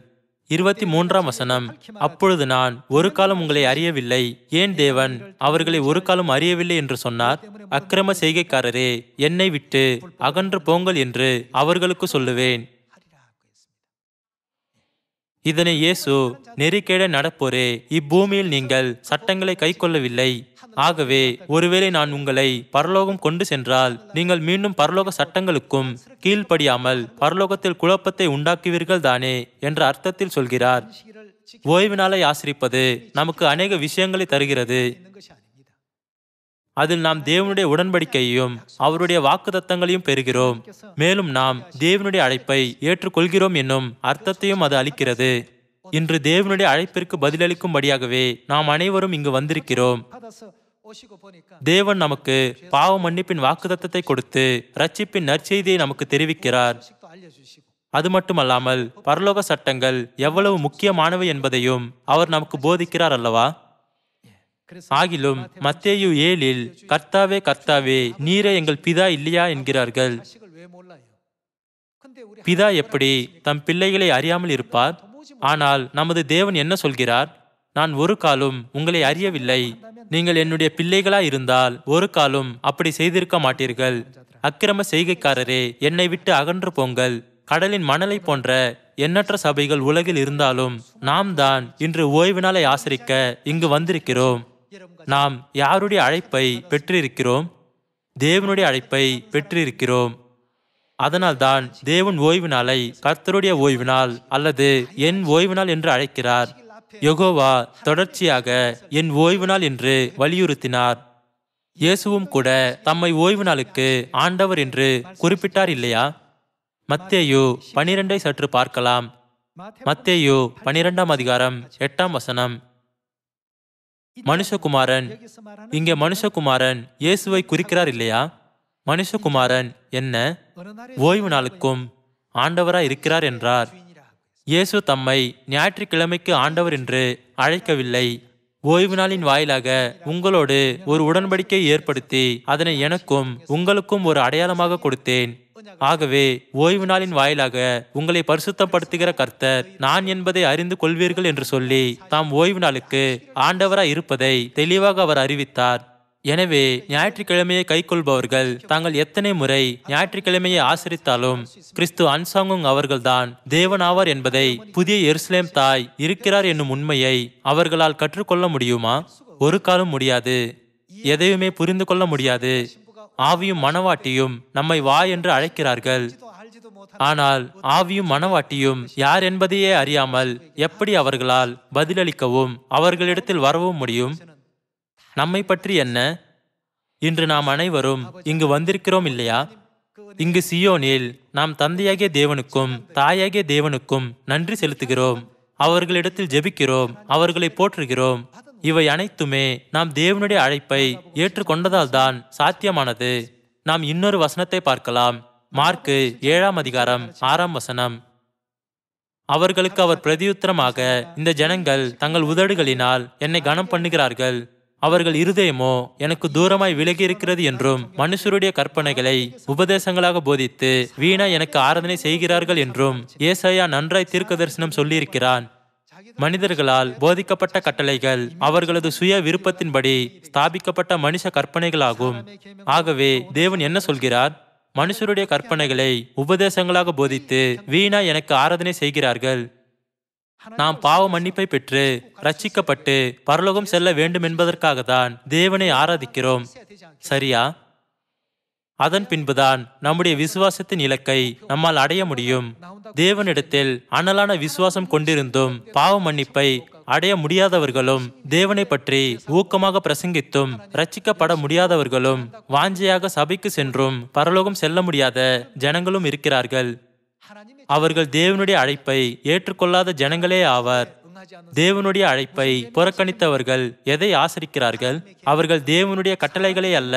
இருபத்தி மூன்றாம் வசனம் அப்பொழுது நான் ஒரு காலம் உங்களை அறியவில்லை ஏன் தேவன் அவர்களை ஒரு காலம் அறியவில்லை என்று சொன்னார் அக்கிரம செய்கைக்காரரே என்னை விட்டு அகன்று போங்கள் என்று அவர்களுக்கு சொல்லுவேன் இதனை இயேசு நெறிக்கேட நடப்போரே இப்பூமியில் நீங்கள் சட்டங்களை கை கொள்ளவில்லை ஆகவே ஒருவேளை நான் உங்களை பரலோகம் கொண்டு சென்றால் நீங்கள் மீண்டும் பரலோக சட்டங்களுக்கும் கீழ்ப்படியாமல் பரலோகத்தில் குழப்பத்தை உண்டாக்குவீர்கள் தானே என்ற அர்த்தத்தில் சொல்கிறார் ஓய்வு நாளை ஆசிரிப்பது நமக்கு அநேக விஷயங்களை தருகிறது அதில் நாம் தேவனுடைய உடன்படிக்கையையும் அவருடைய வாக்கு தத்தங்களையும் பெறுகிறோம் மேலும் நாம் தேவனுடைய அழைப்பை ஏற்றுக்கொள்கிறோம் என்னும் அர்த்தத்தையும் அது அளிக்கிறது இன்று தேவனுடைய அழைப்பிற்கு பதிலளிக்கும்படியாகவே நாம் அனைவரும் இங்கு வந்திருக்கிறோம் தேவன் நமக்கு பாவ மன்னிப்பின் வாக்குதத்தத்தை கொடுத்து ரட்சிப்பின் நற்செய்தியை நமக்கு தெரிவிக்கிறார் அது மட்டுமல்லாமல் பரலோக சட்டங்கள் எவ்வளவு முக்கியமானவை என்பதையும் அவர் நமக்கு போதிக்கிறார் அல்லவா ஆகிலும் மத்தேயு ஏழில் கர்த்தாவே கர்த்தாவே நீரே எங்கள் பிதா இல்லையா என்கிறார்கள் பிதா எப்படி தம் பிள்ளைகளை அறியாமல் இருப்பார் ஆனால் நமது தேவன் என்ன சொல்கிறார் நான் ஒரு காலும் உங்களை அறியவில்லை நீங்கள் என்னுடைய பிள்ளைகளா இருந்தால் ஒரு காலும் அப்படி செய்திருக்க மாட்டீர்கள் அக்கிரம செய்கைக்காரரே என்னை விட்டு அகன்று போங்கள் கடலின் மணலை போன்ற எண்ணற்ற சபைகள் உலகில் இருந்தாலும் நாம் தான் இன்று ஓய்வு நாளை இங்கு வந்திருக்கிறோம் நாம் யாருடைய அழைப்பை பெற்றிருக்கிறோம் தேவனுடைய அழைப்பை பெற்றிருக்கிறோம் அதனால்தான் தேவன் ஓய்வு நாளை கர்த்தருடைய ஓய்வு நாள் அல்லது என் ஓய்வு நாள் என்று அழைக்கிறார் யகோவா தொடர்ச்சியாக என் ஓய்வு நாள் என்று வலியுறுத்தினார் இயேசுவும் கூட தம்மை ஓய்வு நாளுக்கு ஆண்டவர் என்று குறிப்பிட்டார் இல்லையா மத்தேயு பனிரெண்டை சற்று பார்க்கலாம் மத்தேயு பனிரெண்டாம் அதிகாரம் எட்டாம் வசனம் மனுஷகுமாரன் இங்கே மனுஷகுமாரன் இயேசுவை குறிக்கிறார் இல்லையா மனுஷகுமாரன் என்ன ஓய்வு நாளுக்கும் ஆண்டவராய் இருக்கிறார் என்றார் இயேசு தம்மை ஞாயிற்றுக்கிழமைக்கு ஆண்டவர் என்று அழைக்கவில்லை ஓய்வு நாளின் வாயிலாக உங்களோடு ஒரு உடன்படிக்கை ஏற்படுத்தி அதனை எனக்கும் உங்களுக்கும் ஒரு அடையாளமாக கொடுத்தேன் ஆகவே ஓய்வு நாளின் வாயிலாக உங்களை பரிசுத்தப்படுத்துகிற கர்த்தர் நான் என்பதை அறிந்து கொள்வீர்கள் என்று சொல்லி தாம் ஓய்வு நாளுக்கு ஆண்டவராய் இருப்பதை தெளிவாக அவர் அறிவித்தார் எனவே ஞாயிற்றுக்கிழமையை கைக்கொள்பவர்கள் தாங்கள் எத்தனை முறை ஞாயிற்றுக்கிழமையை ஆசிரித்தாலும் கிறிஸ்து அன்சாங்கும் அவர்கள்தான் தேவனாவார் என்பதை புதிய எருசலேம் தாய் இருக்கிறார் என்னும் உண்மையை அவர்களால் கற்றுக்கொள்ள முடியுமா ஒரு காலம் முடியாது எதையுமே புரிந்து கொள்ள முடியாது ஆவியும் மனவாட்டியும் நம்மை வா என்று அழைக்கிறார்கள் ஆனால் ஆவியும் மனவாட்டியும் யார் என்பதையே அறியாமல் எப்படி அவர்களால் பதிலளிக்கவும் அவர்களிடத்தில் வரவும் முடியும் நம்மை பற்றி என்ன இன்று நாம் அனைவரும் இங்கு வந்திருக்கிறோம் இல்லையா இங்கு சியோனில் நாம் தந்தையாகிய தேவனுக்கும் தாயாகிய தேவனுக்கும் நன்றி செலுத்துகிறோம் அவர்களிடத்தில் ஜெபிக்கிறோம் அவர்களை போற்றுகிறோம் இவை அனைத்துமே நாம் தேவனுடைய அழைப்பை ஏற்றுக்கொண்டதால் தான் சாத்தியமானது நாம் இன்னொரு வசனத்தை பார்க்கலாம் மார்க்கு ஏழாம் அதிகாரம் ஆறாம் வசனம் அவர்களுக்கு அவர் பிரதியுத்தரமாக இந்த ஜனங்கள் தங்கள் உதடுகளினால் என்னை கனம் பண்ணுகிறார்கள் அவர்கள் இருதயமோ எனக்கு தூரமாய் விலகி இருக்கிறது என்றும் மனுஷருடைய கற்பனைகளை உபதேசங்களாக போதித்து வீணா எனக்கு ஆராதனை செய்கிறார்கள் என்றும் ஏசையா நன்றாய் தீர்க்க தரிசனம் சொல்லியிருக்கிறான் மனிதர்களால் போதிக்கப்பட்ட கட்டளைகள் அவர்களது சுய விருப்பத்தின்படி ஸ்தாபிக்கப்பட்ட மனுஷ கற்பனைகளாகும் ஆகவே தேவன் என்ன சொல்கிறார் மனுஷருடைய கற்பனைகளை உபதேசங்களாக போதித்து வீணா எனக்கு ஆராதனை செய்கிறார்கள் நாம் பாவ மன்னிப்பை பெற்று ரட்சிக்கப்பட்டு பரலோகம் செல்ல வேண்டும் என்பதற்காக தான் தேவனை ஆராதிக்கிறோம் சரியா அதன் பின்புதான் நம்முடைய விசுவாசத்தின் இலக்கை நம்மால் அடைய முடியும் தேவனிடத்தில் அனலான விசுவாசம் கொண்டிருந்தும் பாவ மன்னிப்பை அடைய முடியாதவர்களும் தேவனை பற்றி ஊக்கமாக பிரசங்கித்தும் ரச்சிக்கப்பட முடியாதவர்களும் வாஞ்சையாக சபைக்கு சென்றும் பரலோகம் செல்ல முடியாத ஜனங்களும் இருக்கிறார்கள் அவர்கள் தேவனுடைய அழைப்பை ஏற்றுக்கொள்ளாத ஜனங்களே ஆவர் தேவனுடைய அழைப்பை புறக்கணித்தவர்கள் எதை ஆசரிக்கிறார்கள் அவர்கள் தேவனுடைய கட்டளைகளை அல்ல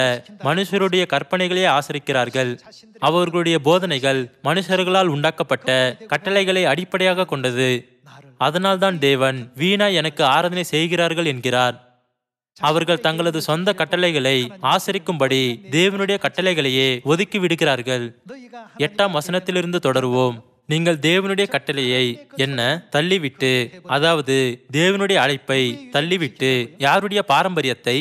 மனுஷருடைய கற்பனைகளே ஆசரிக்கிறார்கள் அவர்களுடைய போதனைகள் மனுஷர்களால் உண்டாக்கப்பட்ட கட்டளைகளை அடிப்படையாக கொண்டது அதனால்தான் தேவன் வீணா எனக்கு ஆராதனை செய்கிறார்கள் என்கிறார் அவர்கள் தங்களது சொந்த கட்டளைகளை ஆசரிக்கும்படி தேவனுடைய கட்டளைகளையே ஒதுக்கி விடுகிறார்கள் எட்டாம் வசனத்திலிருந்து தொடருவோம் நீங்கள் தேவனுடைய கட்டளையை என்ன தள்ளிவிட்டு அதாவது தேவனுடைய அழைப்பை தள்ளிவிட்டு யாருடைய பாரம்பரியத்தை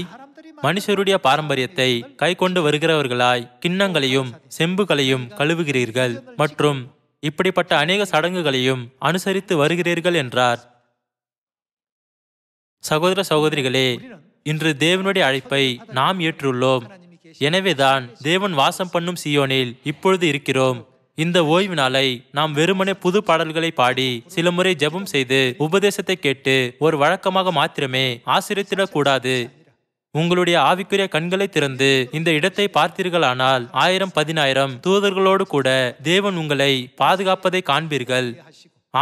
மனுஷருடைய பாரம்பரியத்தை கை கொண்டு வருகிறவர்களாய் கிண்ணங்களையும் செம்புகளையும் கழுவுகிறீர்கள் மற்றும் இப்படிப்பட்ட அநேக சடங்குகளையும் அனுசரித்து வருகிறீர்கள் என்றார் சகோதர சகோதரிகளே இன்று தேவனுடைய அழைப்பை நாம் ஏற்றுள்ளோம் எனவேதான் தேவன் வாசம் பண்ணும் சியோனில் இப்பொழுது இருக்கிறோம் இந்த ஓய்வு நாளை நாம் வெறுமனே புது பாடல்களை பாடி சில முறை ஜபம் செய்து உபதேசத்தை கேட்டு ஒரு வழக்கமாக மாத்திரமே ஆசிரியத்திடக்கூடாது உங்களுடைய ஆவிக்குரிய கண்களை திறந்து இந்த இடத்தை பார்த்தீர்களானால் ஆயிரம் பதினாயிரம் தூதர்களோடு கூட தேவன் உங்களை பாதுகாப்பதை காண்பீர்கள்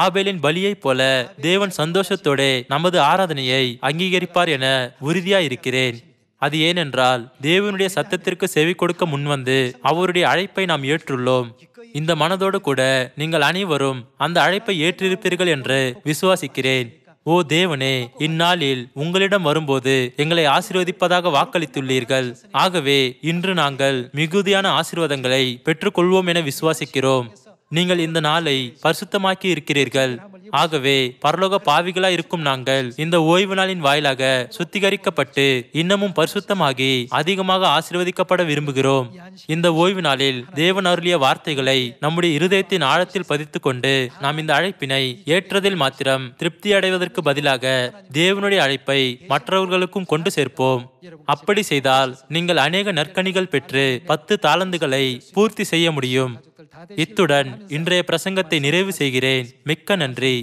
ஆபேலின் பலியைப் போல தேவன் சந்தோஷத்தோட நமது ஆராதனையை அங்கீகரிப்பார் என உறுதியாயிருக்கிறேன் அது ஏனென்றால் தேவனுடைய சத்தத்திற்கு செவி கொடுக்க முன்வந்து அவருடைய அழைப்பை நாம் ஏற்றுள்ளோம் இந்த மனதோடு கூட நீங்கள் அனைவரும் அந்த அழைப்பை ஏற்றிருப்பீர்கள் என்று விசுவாசிக்கிறேன் ஓ தேவனே இந்நாளில் உங்களிடம் வரும்போது எங்களை ஆசீர்வதிப்பதாக வாக்களித்துள்ளீர்கள் ஆகவே இன்று நாங்கள் மிகுதியான ஆசீர்வாதங்களை பெற்றுக்கொள்வோம் என விசுவாசிக்கிறோம் நீங்கள் இந்த நாளை பரிசுத்தமாக்கி இருக்கிறீர்கள் ஆகவே பரலோக பாவிகளா இருக்கும் நாங்கள் இந்த ஓய்வு நாளின் வாயிலாக சுத்திகரிக்கப்பட்டு இன்னமும் பரிசுத்தமாகி அதிகமாக ஆசீர்வதிக்கப்பட விரும்புகிறோம் இந்த ஓய்வு நாளில் தேவன் அருளிய வார்த்தைகளை நம்முடைய இருதயத்தின் ஆழத்தில் பதித்து கொண்டு நாம் இந்த அழைப்பினை ஏற்றதில் மாத்திரம் திருப்தி அடைவதற்கு பதிலாக தேவனுடைய அழைப்பை மற்றவர்களுக்கும் கொண்டு சேர்ப்போம் அப்படி செய்தால் நீங்கள் அநேக நற்கணிகள் பெற்று பத்து தாளந்துகளை பூர்த்தி செய்ய முடியும் இத்துடன் இன்றைய பிரசங்கத்தை நிறைவு செய்கிறேன் மிக்க நன்றி